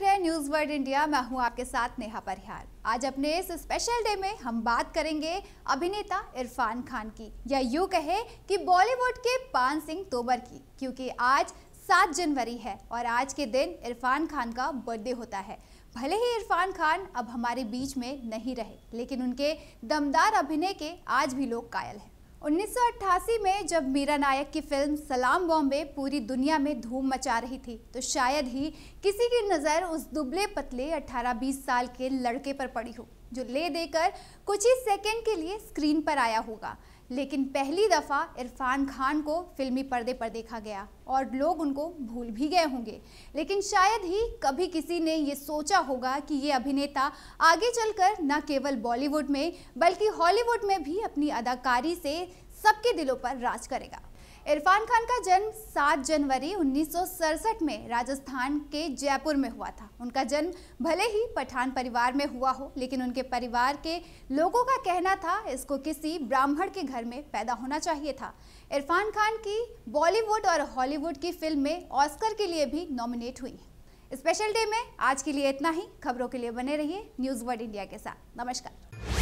देख रहे हैं न्यूज वर्ल्ड इंडिया मैं हूं आपके साथ नेहा परिहार आज अपने इस स्पेशल डे में हम बात करेंगे अभिनेता इरफान खान की या यू कहे कि बॉलीवुड के पान सिंह तोमर की क्योंकि आज सात जनवरी है और आज के दिन इरफान खान का बर्थडे होता है भले ही इरफान खान अब हमारे बीच में नहीं रहे लेकिन उनके दमदार अभिनय के आज भी लोग कायल हैं 1988 में जब मीरा नायक की फिल्म सलाम बॉम्बे पूरी दुनिया में धूम मचा रही थी तो शायद ही किसी की नज़र उस दुबले पतले 18-20 साल के लड़के पर पड़ी हो जो ले देकर कुछ ही सेकंड के लिए स्क्रीन पर आया होगा लेकिन पहली दफ़ा इरफान खान को फिल्मी पर्दे पर देखा गया और लोग उनको भूल भी गए होंगे लेकिन शायद ही कभी किसी ने ये सोचा होगा कि ये अभिनेता आगे चलकर न केवल बॉलीवुड में बल्कि हॉलीवुड में भी अपनी अदाकारी से सबके दिलों पर राज करेगा इरफान खान का जन्म 7 जनवरी उन्नीस में राजस्थान के जयपुर में हुआ था उनका जन्म भले ही पठान परिवार में हुआ हो लेकिन उनके परिवार के लोगों का कहना था इसको किसी ब्राह्मण के घर में पैदा होना चाहिए था इरफान खान की बॉलीवुड और हॉलीवुड की फिल्म में ऑस्कर के लिए भी नॉमिनेट हुई स्पेशल डे में आज के लिए इतना ही खबरों के लिए बने रहिए न्यूज़ वर्ल्ड इंडिया के साथ नमस्कार